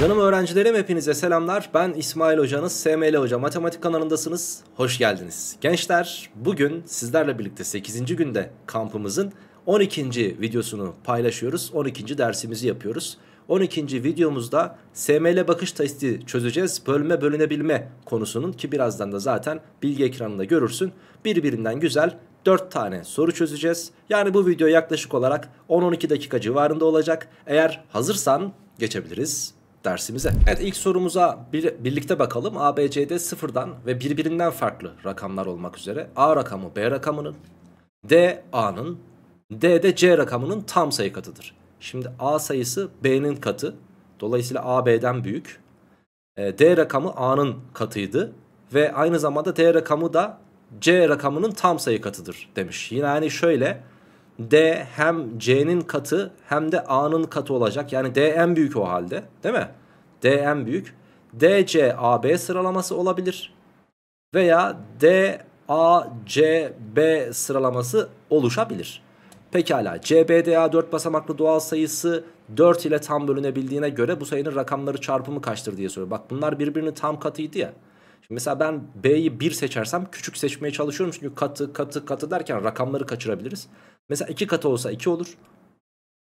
Canım öğrencilerim hepinize selamlar. Ben İsmail Hocanız, SML Hoca Matematik kanalındasınız. Hoş geldiniz. Gençler bugün sizlerle birlikte 8. günde kampımızın 12. videosunu paylaşıyoruz. 12. dersimizi yapıyoruz. 12. videomuzda SML bakış testi çözeceğiz. Bölme bölünebilme konusunun ki birazdan da zaten bilgi ekranında görürsün. Birbirinden güzel 4 tane soru çözeceğiz. Yani bu video yaklaşık olarak 10-12 dakika civarında olacak. Eğer hazırsan geçebiliriz dersimize. Evet ilk sorumuza bir, birlikte bakalım. ABCD sıfırdan ve birbirinden farklı rakamlar olmak üzere A rakamı B rakamının, D A'nın, D de C rakamının tam sayı katıdır. Şimdi A sayısı B'nin katı. Dolayısıyla A B'den büyük. E, D rakamı A'nın katıydı. Ve aynı zamanda D rakamı da C rakamının tam sayı katıdır demiş. Yine hani şöyle D hem C'nin katı hem de A'nın katı olacak. Yani D en büyük o halde değil mi? D en büyük. D C A B sıralaması olabilir. Veya D A C B sıralaması oluşabilir. Pekala A 4 basamaklı doğal sayısı 4 ile tam bölünebildiğine göre bu sayının rakamları çarpımı kaçtır diye soruyor. Bak bunlar birbirinin tam katıydı ya. Şimdi mesela ben B'yi 1 seçersem küçük seçmeye çalışıyorum. Çünkü katı katı katı derken rakamları kaçırabiliriz. Mesela 2 katı olsa 2 olur.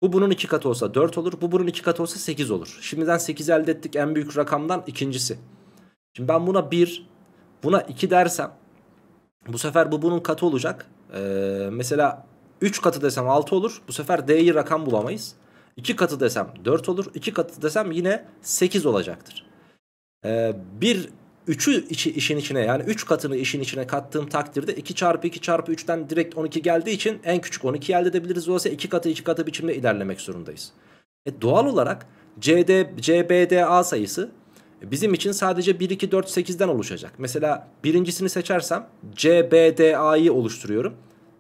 Bu bunun 2 katı olsa 4 olur. Bu bunun 2 katı olsa 8 olur. Şimdiden 8 elde ettik en büyük rakamdan ikincisi. Şimdi ben buna 1, buna 2 dersem bu sefer bu bunun katı olacak. Ee, mesela 3 katı desem 6 olur. Bu sefer D'yi rakam bulamayız. 2 katı desem 4 olur. 2 katı desem yine 8 olacaktır. Ee, bir 3'ü işin içine yani 3 katını işin içine kattığım takdirde 2 çarpı 2 çarpı 3'ten direkt 12 geldiği için en küçük 12 elde edebiliriz. Dolayısıyla 2 katı 2 katı biçimde ilerlemek zorundayız. E doğal olarak CD, CBDA sayısı bizim için sadece 1, 2, 4, 8'den oluşacak. Mesela birincisini seçersem CBDA'yı oluşturuyorum.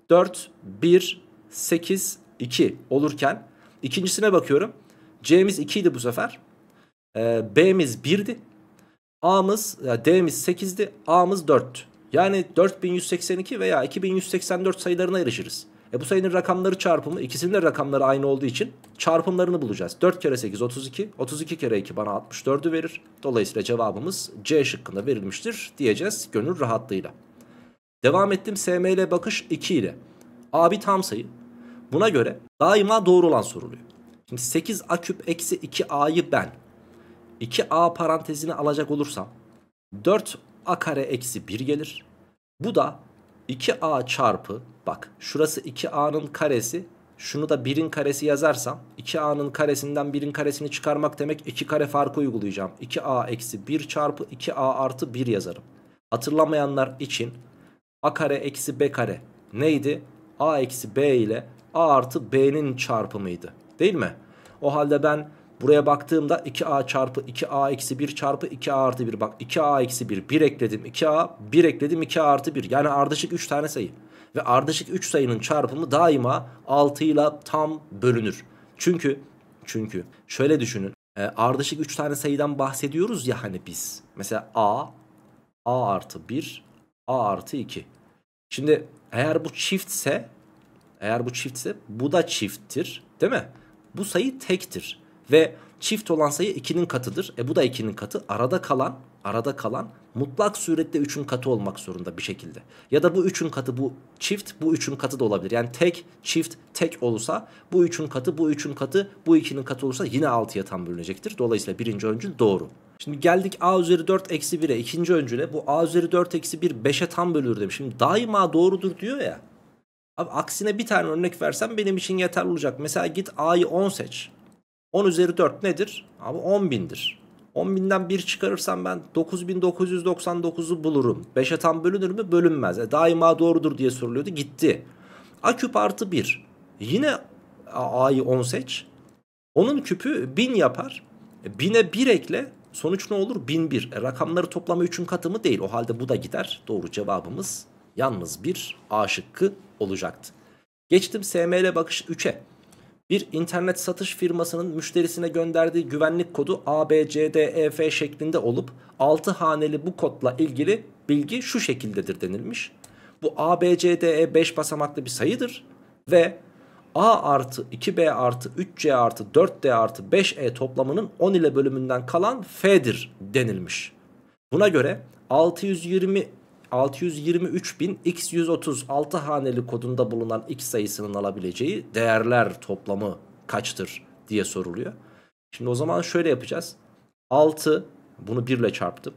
4, 1, 8, 2 olurken ikincisine bakıyorum. C'miz 2 idi bu sefer. Ee, B'miz 1'di. A'mız yani D'miz 8'di A'mız 4. Yani 4182 veya 2184 sayılarına erişiriz. E bu sayının rakamları çarpımı ikisinin de rakamları aynı olduğu için çarpımlarını bulacağız. 4 kere 8 32 32 kere 2 bana 64'ü verir. Dolayısıyla cevabımız C şıkkında verilmiştir diyeceğiz gönül rahatlığıyla. Devam ettim SM bakış 2 ile. A bir tam sayı. Buna göre daima doğru olan soruluyor. Şimdi 8A küp eksi 2A'yı ben 2a parantezini alacak olursam 4a kare eksi 1 gelir. Bu da 2a çarpı bak şurası 2a'nın karesi şunu da 1'in karesi yazarsam 2a'nın karesinden 1'in karesini çıkarmak demek 2 kare farkı uygulayacağım. 2a eksi 1 çarpı 2a artı 1 yazarım. Hatırlamayanlar için a kare eksi b kare neydi? a eksi b ile a artı b'nin çarpımıydı değil mi? O halde ben Buraya baktığımda 2a çarpı 2a eksi 1 çarpı 2a artı 1. Bak 2a eksi 1 1 ekledim 2a 1 ekledim 2a artı 1. Yani ardışık 3 tane sayı. Ve ardışık 3 sayının çarpımı daima 6 ile tam bölünür. Çünkü çünkü şöyle düşünün. E, ardışık 3 tane sayıdan bahsediyoruz ya hani biz. Mesela a, a artı 1, a artı 2. Şimdi eğer bu çiftse eğer bu çiftse bu da çifttir değil mi? Bu sayı tektir. Ve çift olan sayı 2'nin katıdır. E bu da 2'nin katı. Arada kalan, arada kalan mutlak surette 3'ün katı olmak zorunda bir şekilde. Ya da bu 3'ün katı bu çift, bu 3'ün katı da olabilir. Yani tek, çift, tek olursa bu 3'ün katı, bu 3'ün katı, bu 2'nin katı olursa yine 6'ya tam bölünecektir. Dolayısıyla birinci öncül doğru. Şimdi geldik a üzeri 4 eksi 1'e ikinci öncüle. Bu a üzeri 4 eksi 1 5'e tam bölünür demiş. Şimdi daima doğrudur diyor ya. Abi aksine bir tane örnek versem benim için yeterli olacak. Mesela git a'yı 10 seç. 10 üzeri 4 nedir? Abi 10 bindir. 10 binden 1 çıkarırsam ben 9999'u bulurum. 5'e tam bölünür mü? Bölünmez. E, daima doğrudur diye soruluyordu. Gitti. A küp artı 1. Yine A'yı 10 seç. Onun küpü 1000 yapar. 1000'e 1 ekle. Sonuç ne olur? 1001. E, rakamları toplama 3'ün katı mı? Değil. O halde bu da gider. Doğru cevabımız yalnız 1 A şıkkı olacaktı. Geçtim SML bakış 3'e bir internet satış firmasının müşterisine gönderdiği güvenlik kodu ABCDEF şeklinde olup 6 haneli bu kodla ilgili bilgi şu şekildedir denilmiş. Bu ABCDE 5 basamaklı bir sayıdır ve A artı 2B artı 3C artı 4D artı 5E toplamının 10 ile bölümünden kalan F'dir denilmiş. Buna göre 620 623000 x 136 haneli kodunda bulunan x sayısının alabileceği değerler toplamı kaçtır diye soruluyor. Şimdi o zaman şöyle yapacağız. 6 bunu 1 ile çarptım.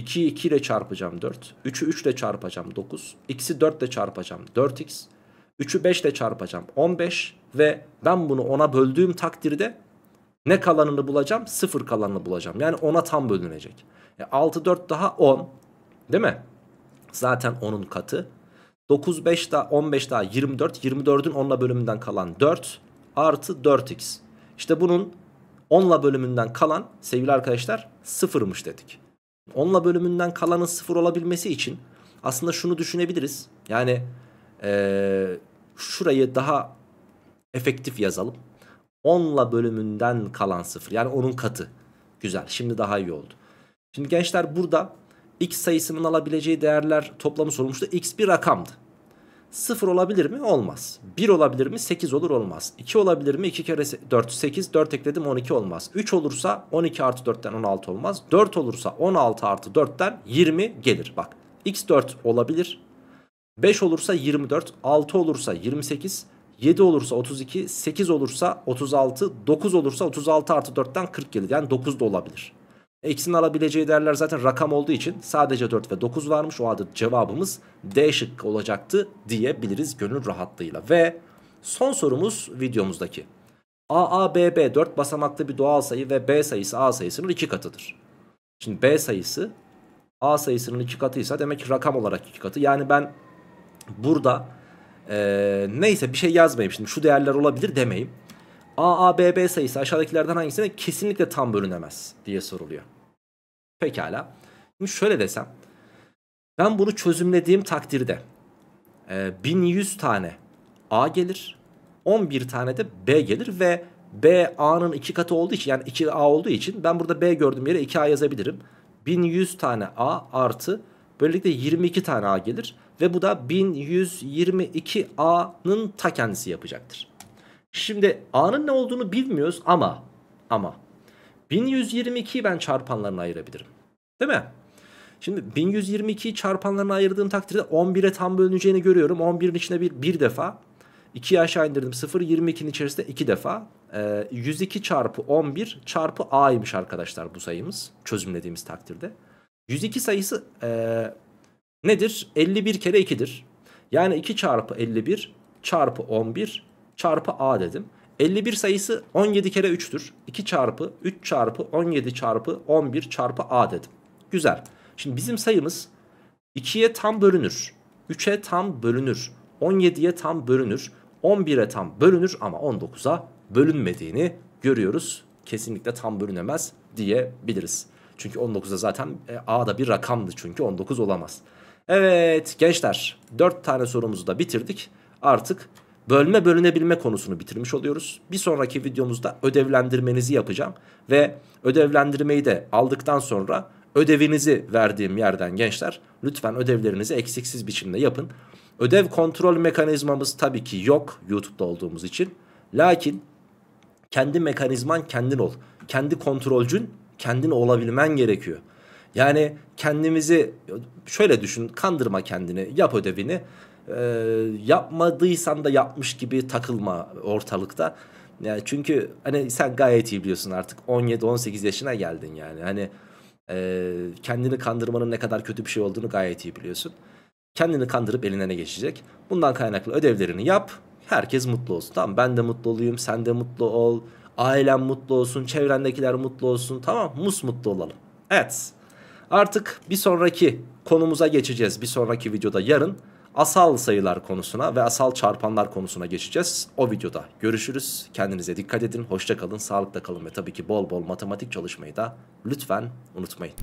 2'yi 2 ile çarpacağım 4. 3'ü 3 ile çarpacağım 9. X'i 4 ile çarpacağım 4x. 3'ü 5 ile çarpacağım 15. Ve ben bunu 10'a böldüğüm takdirde ne kalanını bulacağım? 0 kalanını bulacağım. Yani 10'a tam bölünecek. 6 e, 4 daha 10. Değil mi? Zaten 10'un katı. 9, 5 daha 15 daha 24. 24'ün 10'la bölümünden kalan 4 artı 4x. İşte bunun 10'la bölümünden kalan sevgili arkadaşlar 0'mış dedik. 10'la bölümünden kalanın 0 olabilmesi için aslında şunu düşünebiliriz. Yani ee, şurayı daha efektif yazalım. 10'la bölümünden kalan 0 yani onun katı. Güzel şimdi daha iyi oldu. Şimdi gençler burada x sayısının alabileceği değerler toplamı sorulmuştu. x bir rakamdı. 0 olabilir mi? Olmaz. 1 olabilir mi? 8 olur olmaz. 2 olabilir mi? 2 kere 4 8 4 ekledim 12 olmaz. 3 olursa 12 artı 4'ten 16 olmaz. 4 olursa 16 artı 4'ten 20 gelir. Bak x4 olabilir. 5 olursa 24, 6 olursa 28, 7 olursa 32, 8 olursa 36, 9 olursa 36 artı 4'ten 40 gelir. Yani 9 da olabilir. X'in alabileceği değerler zaten rakam olduğu için sadece 4 ve 9 varmış. O halde cevabımız D şıkkı olacaktı diyebiliriz gönül rahatlığıyla. Ve son sorumuz videomuzdaki. AABB 4 basamaklı bir doğal sayı ve B sayısı A sayısının 2 katıdır. Şimdi B sayısı A sayısının 2 katıysa demek ki rakam olarak 2 katı. Yani ben burada ee, neyse bir şey yazmayayım şimdi şu değerler olabilir demeyim. AABB sayısı aşağıdakilerden hangisine kesinlikle tam bölünemez diye soruluyor. Pekala. Şimdi şöyle desem. Ben bunu çözümlediğim takdirde 1100 e, tane A gelir. 11 tane de B gelir ve B A'nın 2 katı olduğu için yani 2A olduğu için ben burada B gördüğüm yere 2A yazabilirim. 1100 tane A artı böylelikle 22 tane A gelir ve bu da 1122A'nın ta kendisi yapacaktır. Şimdi A'nın ne olduğunu bilmiyoruz ama ama 1122'yi ben çarpanlarına ayırabilirim. Değil mi? Şimdi 1122'yi çarpanlarına ayırdığım takdirde 11'e tam bölüneceğini görüyorum. 11'in içine bir, bir defa 2'yi aşağı indirdim 0 22'nin içerisinde 2 defa e, ee, 102 çarpı 11 çarpı a'ymış arkadaşlar bu sayımız çözümlediğimiz takdirde 102 sayısı e, nedir 51 kere 2'dir yani 2 çarpı 51 çarpı 11 çarpı a dedim. 51 sayısı 17 kere 3'tür. 2 çarpı 3 çarpı 17 çarpı 11 çarpı a dedim. Güzel. Şimdi bizim sayımız 2'ye tam bölünür. 3'e tam bölünür. 17'ye tam bölünür. 11'e tam bölünür ama 19'a bölünmediğini görüyoruz. Kesinlikle tam bölünemez diyebiliriz. Çünkü 19'a zaten e, A da bir rakamdı çünkü 19 olamaz. Evet gençler 4 tane sorumuzu da bitirdik. Artık bölme bölünebilme konusunu bitirmiş oluyoruz. Bir sonraki videomuzda ödevlendirmenizi yapacağım ve ödevlendirmeyi de aldıktan sonra ödevinizi verdiğim yerden gençler lütfen ödevlerinizi eksiksiz biçimde yapın. Ödev kontrol mekanizmamız tabii ki yok YouTube'da olduğumuz için. Lakin kendi mekanizman kendin ol. Kendi kontrolcün kendin olabilmen gerekiyor. Yani kendimizi şöyle düşün kandırma kendini yap ödevini e, ee, yapmadıysan da yapmış gibi takılma ortalıkta. Yani çünkü hani sen gayet iyi biliyorsun artık 17-18 yaşına geldin yani. Hani e, kendini kandırmanın ne kadar kötü bir şey olduğunu gayet iyi biliyorsun. Kendini kandırıp eline ne geçecek? Bundan kaynaklı ödevlerini yap. Herkes mutlu olsun. Tamam ben de mutlu olayım, sen de mutlu ol. Ailen mutlu olsun, çevrendekiler mutlu olsun. Tamam mus mutlu olalım. Evet. Artık bir sonraki konumuza geçeceğiz. Bir sonraki videoda yarın asal sayılar konusuna ve asal çarpanlar konusuna geçeceğiz. O videoda görüşürüz. Kendinize dikkat edin. Hoşça kalın, sağlıkla kalın ve tabii ki bol bol matematik çalışmayı da lütfen unutmayın.